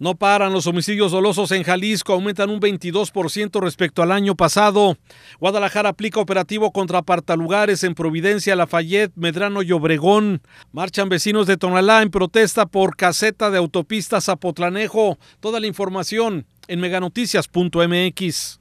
No paran los homicidios dolosos en Jalisco, aumentan un 22% respecto al año pasado. Guadalajara aplica operativo contra apartalugares en Providencia, Lafayette, Medrano y Obregón. Marchan vecinos de Tonalá en protesta por caseta de autopistas Zapotlanejo. Toda la información en meganoticias.mx.